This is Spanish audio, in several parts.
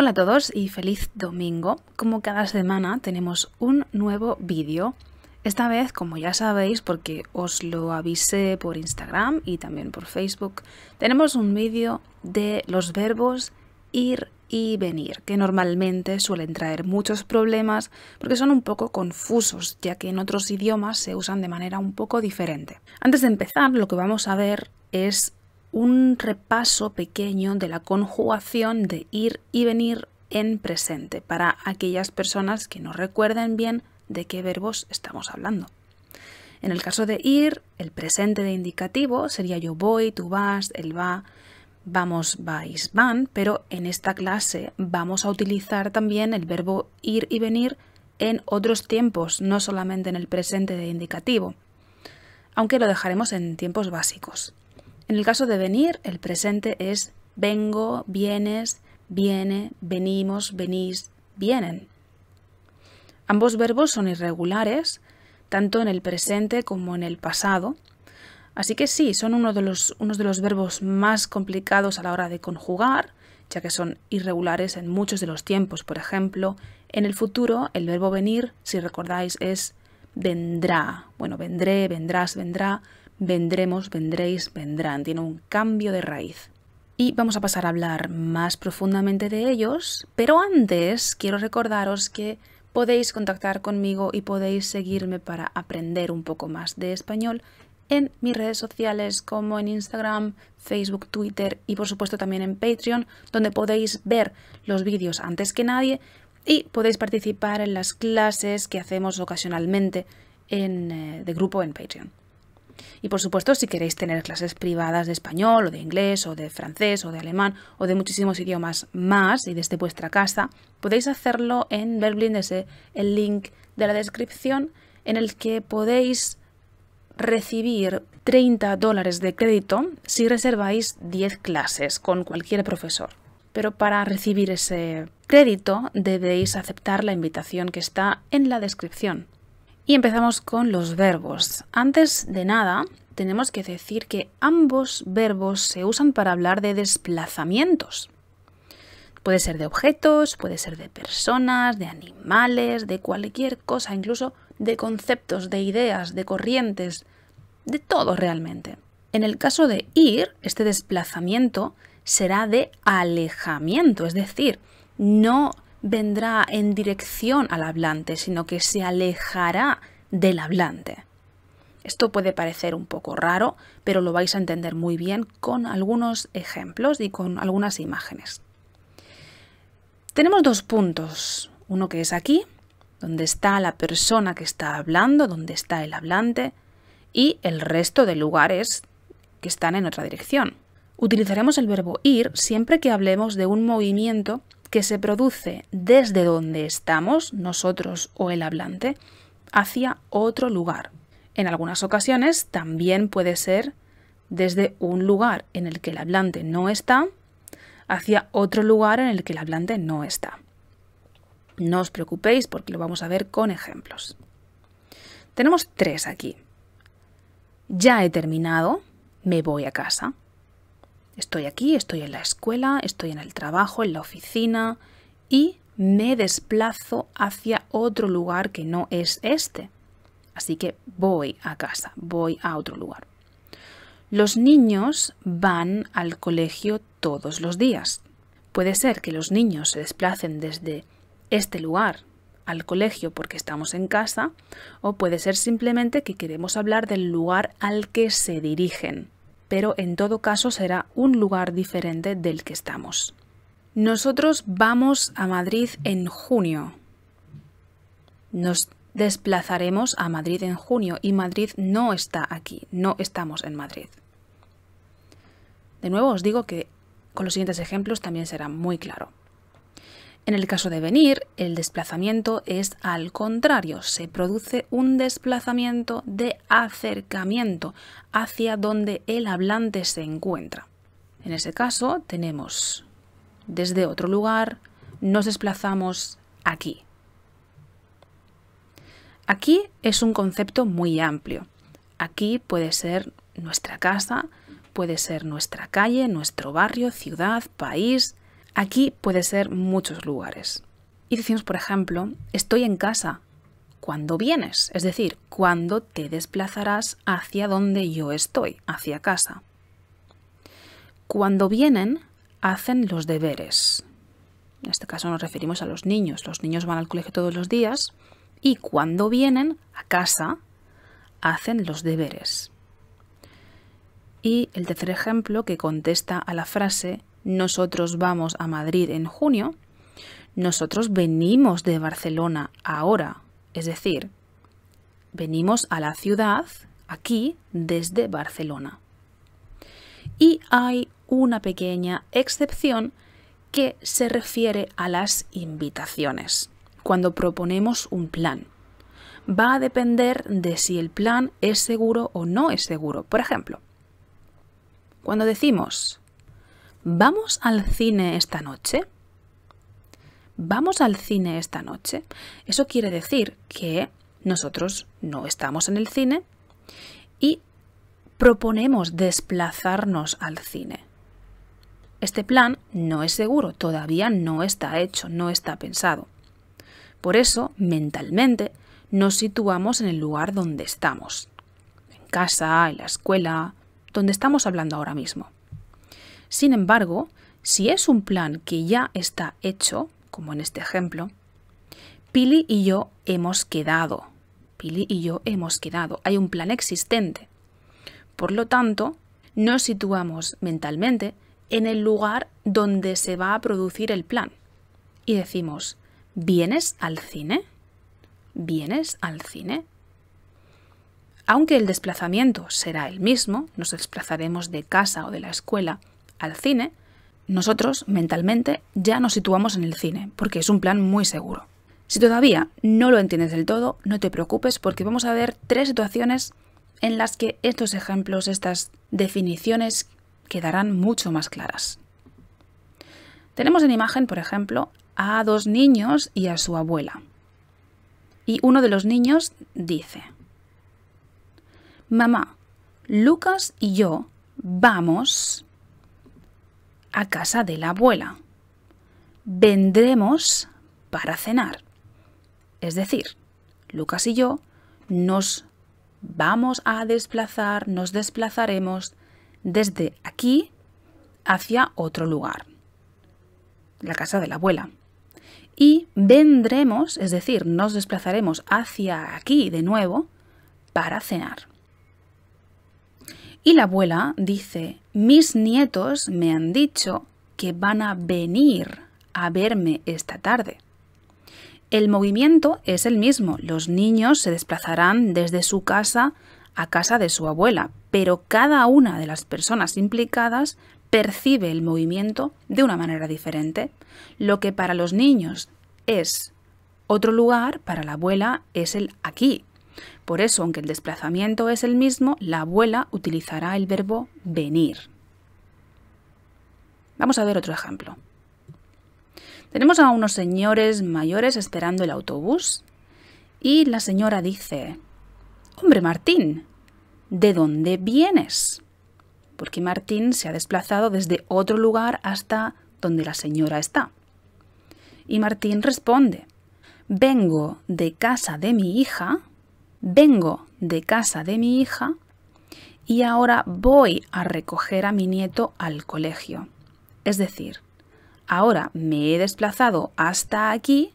Hola a todos y feliz domingo. Como cada semana tenemos un nuevo vídeo. Esta vez, como ya sabéis, porque os lo avisé por Instagram y también por Facebook, tenemos un vídeo de los verbos ir y venir, que normalmente suelen traer muchos problemas porque son un poco confusos, ya que en otros idiomas se usan de manera un poco diferente. Antes de empezar, lo que vamos a ver es un repaso pequeño de la conjugación de ir y venir en presente para aquellas personas que no recuerden bien de qué verbos estamos hablando. En el caso de ir, el presente de indicativo sería yo voy, tú vas, él va, vamos, vais, van, pero en esta clase vamos a utilizar también el verbo ir y venir en otros tiempos, no solamente en el presente de indicativo, aunque lo dejaremos en tiempos básicos. En el caso de venir, el presente es vengo, vienes, viene, venimos, venís, vienen. Ambos verbos son irregulares, tanto en el presente como en el pasado, así que sí, son uno de los, unos de los verbos más complicados a la hora de conjugar, ya que son irregulares en muchos de los tiempos. Por ejemplo, en el futuro el verbo venir, si recordáis, es vendrá. Bueno, vendré, vendrás, vendrá, vendremos, vendréis, vendrán. Tiene un cambio de raíz. Y vamos a pasar a hablar más profundamente de ellos, pero antes quiero recordaros que podéis contactar conmigo y podéis seguirme para aprender un poco más de español en mis redes sociales como en Instagram, Facebook, Twitter y por supuesto también en Patreon, donde podéis ver los vídeos antes que nadie y podéis participar en las clases que hacemos ocasionalmente en, eh, de grupo en Patreon. Y por supuesto, si queréis tener clases privadas de español o de inglés o de francés o de alemán o de muchísimos idiomas más y desde vuestra casa, podéis hacerlo en Berlin el link de la descripción en el que podéis recibir 30 dólares de crédito si reserváis 10 clases con cualquier profesor. Pero para recibir ese crédito debéis aceptar la invitación que está en la descripción. Y empezamos con los verbos. Antes de nada, tenemos que decir que ambos verbos se usan para hablar de desplazamientos. Puede ser de objetos, puede ser de personas, de animales, de cualquier cosa, incluso de conceptos, de ideas, de corrientes, de todo realmente. En el caso de ir, este desplazamiento será de alejamiento, es decir, no vendrá en dirección al hablante, sino que se alejará del hablante. Esto puede parecer un poco raro, pero lo vais a entender muy bien con algunos ejemplos y con algunas imágenes. Tenemos dos puntos, uno que es aquí, donde está la persona que está hablando, donde está el hablante, y el resto de lugares que están en otra dirección. Utilizaremos el verbo ir siempre que hablemos de un movimiento que se produce desde donde estamos, nosotros o el hablante, hacia otro lugar. En algunas ocasiones también puede ser desde un lugar en el que el hablante no está hacia otro lugar en el que el hablante no está. No os preocupéis porque lo vamos a ver con ejemplos. Tenemos tres aquí. Ya he terminado, me voy a casa. Estoy aquí, estoy en la escuela, estoy en el trabajo, en la oficina y me desplazo hacia otro lugar que no es este. Así que voy a casa, voy a otro lugar. Los niños van al colegio todos los días. Puede ser que los niños se desplacen desde este lugar al colegio porque estamos en casa o puede ser simplemente que queremos hablar del lugar al que se dirigen pero en todo caso será un lugar diferente del que estamos. Nosotros vamos a Madrid en junio. Nos desplazaremos a Madrid en junio y Madrid no está aquí, no estamos en Madrid. De nuevo os digo que con los siguientes ejemplos también será muy claro. En el caso de venir, el desplazamiento es al contrario, se produce un desplazamiento de acercamiento hacia donde el hablante se encuentra. En ese caso tenemos desde otro lugar, nos desplazamos aquí. Aquí es un concepto muy amplio. Aquí puede ser nuestra casa, puede ser nuestra calle, nuestro barrio, ciudad, país, Aquí puede ser muchos lugares. Y decimos, por ejemplo, estoy en casa. Cuando vienes, es decir, cuando te desplazarás hacia donde yo estoy, hacia casa. Cuando vienen, hacen los deberes. En este caso nos referimos a los niños. Los niños van al colegio todos los días y cuando vienen a casa, hacen los deberes. Y el tercer ejemplo que contesta a la frase nosotros vamos a Madrid en junio, nosotros venimos de Barcelona ahora, es decir, venimos a la ciudad aquí desde Barcelona. Y hay una pequeña excepción que se refiere a las invitaciones, cuando proponemos un plan. Va a depender de si el plan es seguro o no es seguro. Por ejemplo, cuando decimos ¿Vamos al cine esta noche? ¿Vamos al cine esta noche? Eso quiere decir que nosotros no estamos en el cine y proponemos desplazarnos al cine. Este plan no es seguro, todavía no está hecho, no está pensado. Por eso, mentalmente, nos situamos en el lugar donde estamos, en casa, en la escuela, donde estamos hablando ahora mismo. Sin embargo, si es un plan que ya está hecho, como en este ejemplo, Pili y yo hemos quedado. Pili y yo hemos quedado. Hay un plan existente. Por lo tanto, nos situamos mentalmente en el lugar donde se va a producir el plan. Y decimos, ¿vienes al cine? ¿Vienes al cine? Aunque el desplazamiento será el mismo, nos desplazaremos de casa o de la escuela al cine, nosotros, mentalmente, ya nos situamos en el cine, porque es un plan muy seguro. Si todavía no lo entiendes del todo, no te preocupes porque vamos a ver tres situaciones en las que estos ejemplos, estas definiciones quedarán mucho más claras. Tenemos en imagen, por ejemplo, a dos niños y a su abuela. Y uno de los niños dice, Mamá, Lucas y yo vamos a casa de la abuela. Vendremos para cenar. Es decir, Lucas y yo nos vamos a desplazar, nos desplazaremos desde aquí hacia otro lugar, la casa de la abuela. Y vendremos, es decir, nos desplazaremos hacia aquí de nuevo para cenar. Y la abuela dice, mis nietos me han dicho que van a venir a verme esta tarde. El movimiento es el mismo, los niños se desplazarán desde su casa a casa de su abuela, pero cada una de las personas implicadas percibe el movimiento de una manera diferente. Lo que para los niños es otro lugar, para la abuela es el aquí, por eso, aunque el desplazamiento es el mismo, la abuela utilizará el verbo venir. Vamos a ver otro ejemplo. Tenemos a unos señores mayores esperando el autobús y la señora dice, Hombre Martín, ¿de dónde vienes? Porque Martín se ha desplazado desde otro lugar hasta donde la señora está. Y Martín responde, Vengo de casa de mi hija vengo de casa de mi hija y ahora voy a recoger a mi nieto al colegio. Es decir, ahora me he desplazado hasta aquí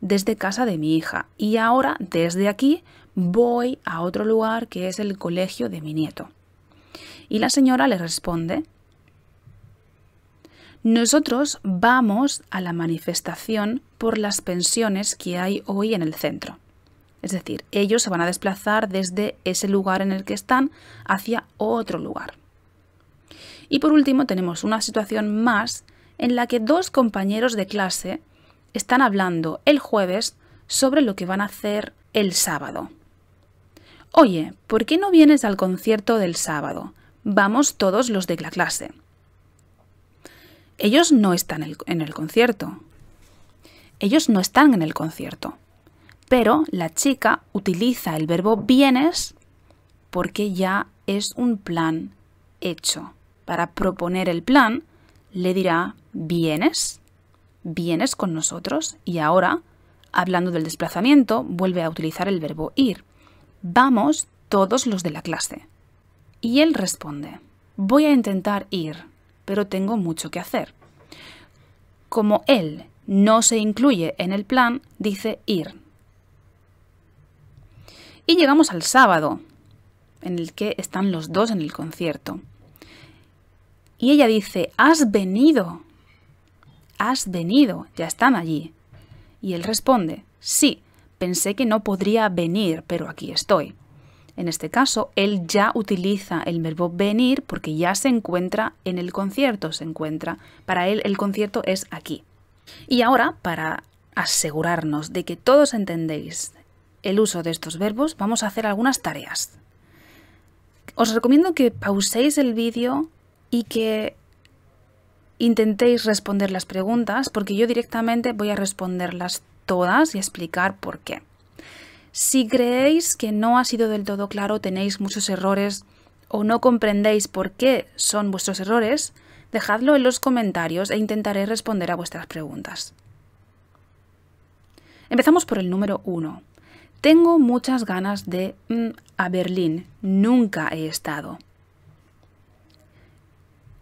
desde casa de mi hija y ahora desde aquí voy a otro lugar que es el colegio de mi nieto. Y la señora le responde, nosotros vamos a la manifestación por las pensiones que hay hoy en el centro. Es decir, ellos se van a desplazar desde ese lugar en el que están hacia otro lugar. Y por último tenemos una situación más en la que dos compañeros de clase están hablando el jueves sobre lo que van a hacer el sábado. Oye, ¿por qué no vienes al concierto del sábado? Vamos todos los de la clase. Ellos no están en el concierto. Ellos no están en el concierto pero la chica utiliza el verbo vienes porque ya es un plan hecho. Para proponer el plan, le dirá vienes, vienes con nosotros y ahora, hablando del desplazamiento, vuelve a utilizar el verbo ir. Vamos todos los de la clase. Y él responde, voy a intentar ir, pero tengo mucho que hacer. Como él no se incluye en el plan, dice ir. Y llegamos al sábado, en el que están los dos en el concierto. Y ella dice, has venido, has venido, ya están allí. Y él responde, sí, pensé que no podría venir, pero aquí estoy. En este caso, él ya utiliza el verbo venir porque ya se encuentra en el concierto, se encuentra. Para él el concierto es aquí. Y ahora, para asegurarnos de que todos entendéis el uso de estos verbos, vamos a hacer algunas tareas. Os recomiendo que pauséis el vídeo y que intentéis responder las preguntas, porque yo directamente voy a responderlas todas y explicar por qué. Si creéis que no ha sido del todo claro, tenéis muchos errores o no comprendéis por qué son vuestros errores, dejadlo en los comentarios e intentaré responder a vuestras preguntas. Empezamos por el número 1. Tengo muchas ganas de mm, a Berlín. Nunca he estado.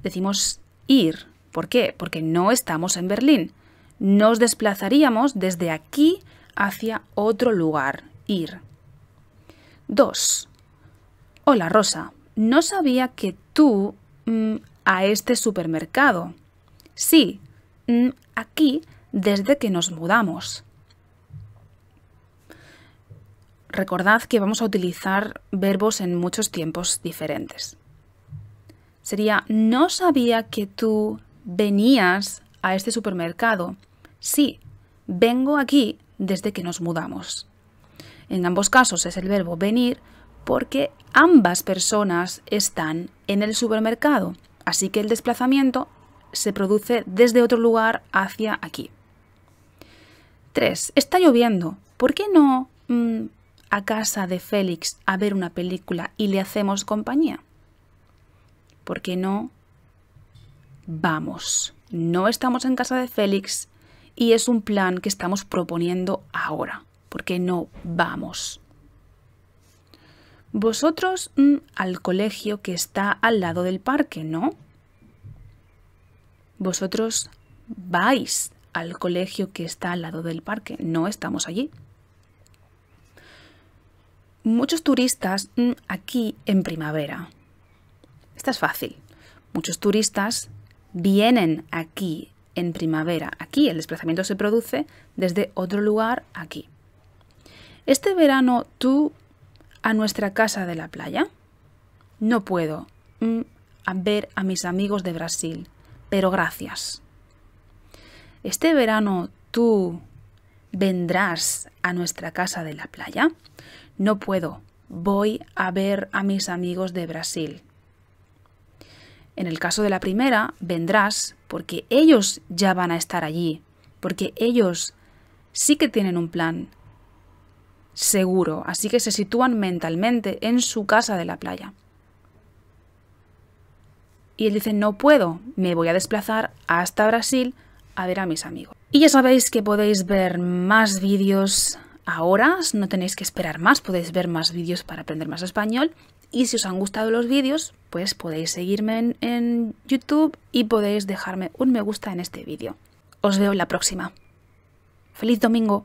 Decimos ir. ¿Por qué? Porque no estamos en Berlín. Nos desplazaríamos desde aquí hacia otro lugar. Ir. 2. Hola Rosa, no sabía que tú mm, a este supermercado. Sí, mm, aquí desde que nos mudamos recordad que vamos a utilizar verbos en muchos tiempos diferentes. Sería, no sabía que tú venías a este supermercado. Sí, vengo aquí desde que nos mudamos. En ambos casos es el verbo venir porque ambas personas están en el supermercado, así que el desplazamiento se produce desde otro lugar hacia aquí. 3. Está lloviendo. ¿Por qué no mm, a casa de Félix a ver una película y le hacemos compañía? Porque no? Vamos, no estamos en casa de Félix y es un plan que estamos proponiendo ahora. porque no vamos? Vosotros mm, al colegio que está al lado del parque, ¿no? Vosotros vais al colegio que está al lado del parque, no estamos allí muchos turistas mm, aquí en primavera. Esta es fácil. Muchos turistas vienen aquí en primavera. Aquí el desplazamiento se produce desde otro lugar aquí. Este verano tú a nuestra casa de la playa. No puedo mm, ver a mis amigos de Brasil, pero gracias. Este verano tú vendrás a nuestra casa de la playa. No puedo, voy a ver a mis amigos de Brasil. En el caso de la primera, vendrás porque ellos ya van a estar allí, porque ellos sí que tienen un plan seguro, así que se sitúan mentalmente en su casa de la playa. Y él dice, no puedo, me voy a desplazar hasta Brasil a ver a mis amigos. Y ya sabéis que podéis ver más vídeos Ahora no tenéis que esperar más, podéis ver más vídeos para aprender más español. Y si os han gustado los vídeos, pues podéis seguirme en, YouTube y podéis dejarme un me gusta en este vídeo. Os veo en la próxima. ¡Feliz domingo!